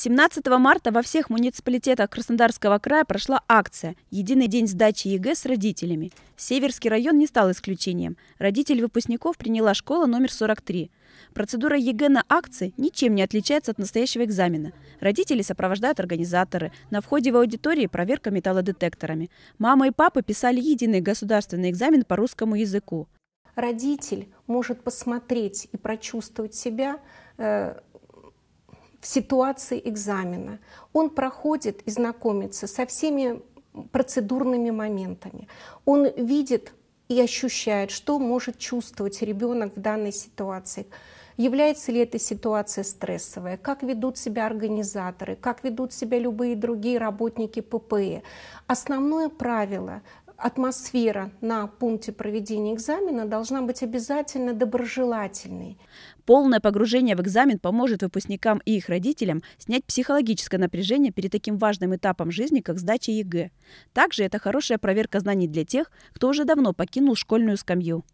17 марта во всех муниципалитетах Краснодарского края прошла акция «Единый день сдачи ЕГЭ с родителями». Северский район не стал исключением. Родитель выпускников приняла школа номер 43. Процедура ЕГЭ на акции ничем не отличается от настоящего экзамена. Родители сопровождают организаторы. На входе в аудитории проверка металлодетекторами. Мама и папа писали единый государственный экзамен по русскому языку. Родитель может посмотреть и прочувствовать себя э, в ситуации экзамена. Он проходит и знакомится со всеми процедурными моментами. Он видит и ощущает, что может чувствовать ребенок в данной ситуации. Является ли эта ситуация стрессовая? Как ведут себя организаторы? Как ведут себя любые другие работники ППЭ? Основное правило атмосфера на пункте проведения экзамена должна быть обязательно доброжелательной. Полное погружение в экзамен поможет выпускникам и их родителям снять психологическое напряжение перед таким важным этапом жизни, как сдача ЕГЭ. Также это хорошая проверка знаний для тех, кто уже давно покинул школьную скамью.